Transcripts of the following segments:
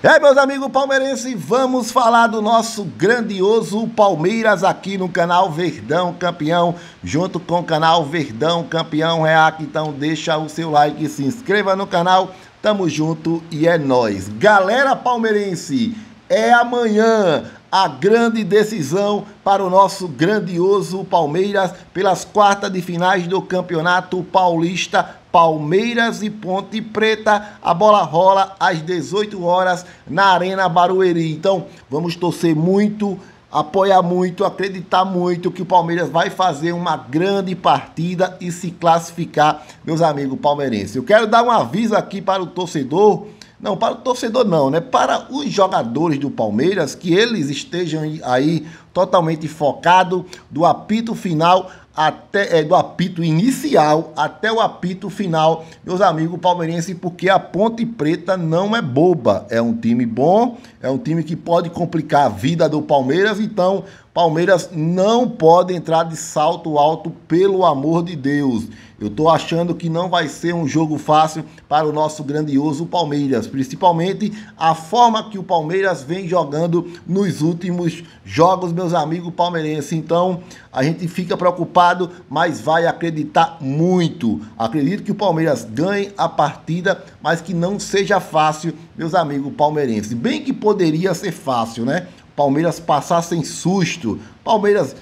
E aí, meus amigos palmeirenses, vamos falar do nosso grandioso Palmeiras aqui no canal Verdão Campeão, junto com o canal Verdão Campeão Reac. É então, deixa o seu like, se inscreva no canal, tamo junto e é nós. Galera palmeirense, é amanhã a grande decisão para o nosso grandioso Palmeiras pelas quartas de finais do Campeonato Paulista Palmeiras e Ponte Preta. A bola rola às 18 horas na Arena Barueri. Então, vamos torcer muito, apoiar muito, acreditar muito que o Palmeiras vai fazer uma grande partida e se classificar, meus amigos palmeirenses. Eu quero dar um aviso aqui para o torcedor. Não, para o torcedor não, né? Para os jogadores do Palmeiras, que eles estejam aí totalmente focados do apito final até é, do apito inicial até o apito final, meus amigos palmeirenses, porque a Ponte Preta não é boba. É um time bom, é um time que pode complicar a vida do Palmeiras, então Palmeiras não pode entrar de salto alto, pelo amor de Deus. Eu estou achando que não vai ser um jogo fácil para o nosso grandioso Palmeiras, principalmente a forma que o Palmeiras vem jogando nos últimos jogos, meus amigos palmeirenses. Então, a gente fica preocupado, mas vai acreditar muito. Acredito que o Palmeiras ganhe a partida, mas que não seja fácil, meus amigos palmeirenses. Bem que poderia ser fácil, né? Palmeiras passar sem susto. Palmeiras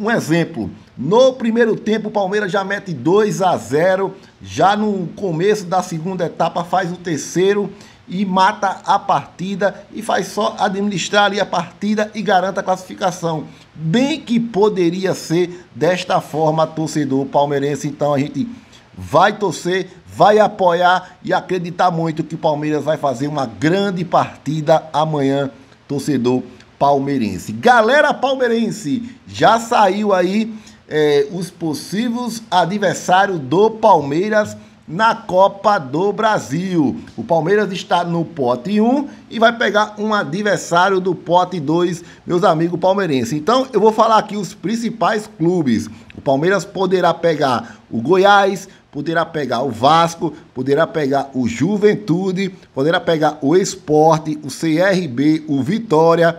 um exemplo, no primeiro tempo o Palmeiras já mete 2 a 0, já no começo da segunda etapa faz o terceiro e mata a partida e faz só administrar ali a partida e garanta a classificação. Bem que poderia ser desta forma, torcedor palmeirense. Então a gente vai torcer, vai apoiar e acreditar muito que o Palmeiras vai fazer uma grande partida amanhã, torcedor palmeirense palmeirense. Galera palmeirense, já saiu aí é, os possíveis adversários do Palmeiras na Copa do Brasil. O Palmeiras está no pote 1 e vai pegar um adversário do pote 2, meus amigos palmeirenses. Então, eu vou falar aqui os principais clubes. O Palmeiras poderá pegar o Goiás, poderá pegar o Vasco, poderá pegar o Juventude, poderá pegar o Esporte, o CRB, o Vitória,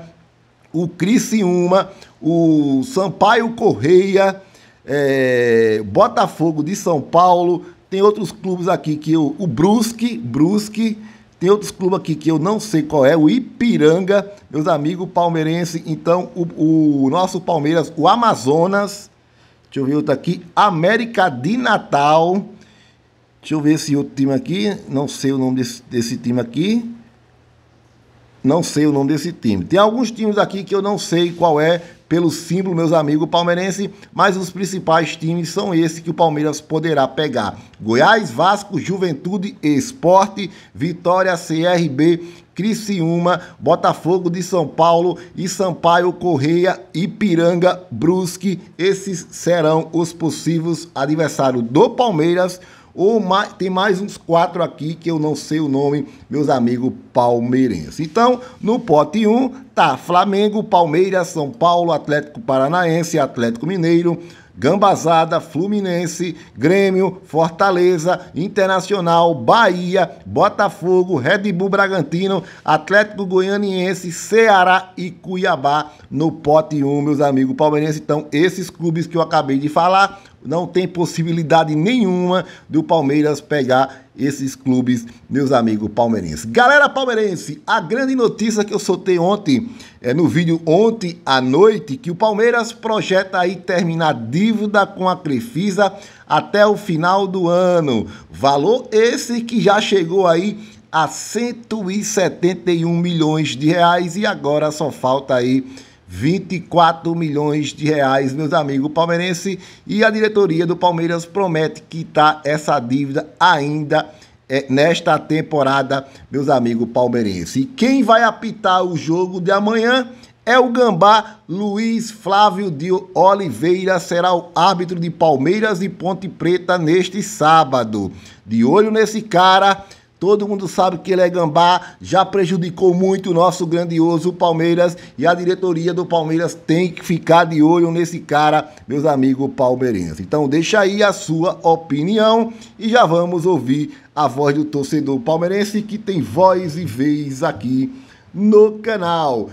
o Criciúma, o Sampaio Correia, é, Botafogo de São Paulo, tem outros clubes aqui que eu, o Brusque, Brusque, tem outros clubes aqui que eu não sei qual é, o Ipiranga, meus amigos palmeirenses. Então, o, o, nosso Palmeiras, o Amazonas. Deixa eu ver outro aqui. América de Natal. Deixa eu ver esse outro time aqui. Não sei o nome desse, desse time aqui não sei o nome desse time. Tem alguns times aqui que eu não sei qual é pelo símbolo, meus amigos palmeirense, mas os principais times são esses que o Palmeiras poderá pegar: Goiás, Vasco, Juventude, Esporte, Vitória, CRB, Criciúma, Botafogo de São Paulo e Sampaio Correia, Ipiranga, Brusque. Esses serão os possíveis adversários do Palmeiras ou mais, tem mais uns quatro aqui que eu não sei o nome, meus amigos palmeirenses. Então, no pote 1 um, tá Flamengo, Palmeiras, São Paulo, Atlético Paranaense, Atlético Mineiro, Gambazada, Fluminense, Grêmio, Fortaleza, Internacional, Bahia, Botafogo, Red Bull Bragantino, Atlético Goianiense, Ceará e Cuiabá no pote 1, um, meus amigos palmeirenses. Então, esses clubes que eu acabei de falar não tem possibilidade nenhuma do Palmeiras pegar esses clubes, meus amigos palmeirenses. Galera palmeirense, a grande notícia que eu soltei ontem, é, no vídeo ontem à noite, que o Palmeiras projeta aí terminar dívida com a Crefisa até o final do ano. Valor esse que já chegou aí a 171 milhões de reais e agora só falta aí 24 milhões de reais, meus amigos palmeirense, e a diretoria do Palmeiras promete quitar essa dívida ainda é, nesta temporada, meus amigos palmeirense. E quem vai apitar o jogo de amanhã é o gambá Luiz Flávio de Oliveira, será o árbitro de Palmeiras e Ponte Preta neste sábado. De olho nesse cara, Todo mundo sabe que ele é gambá, já prejudicou muito o nosso grandioso Palmeiras e a diretoria do Palmeiras tem que ficar de olho nesse cara, meus amigos palmeirenses. Então deixa aí a sua opinião e já vamos ouvir a voz do torcedor palmeirense que tem voz e vez aqui no canal.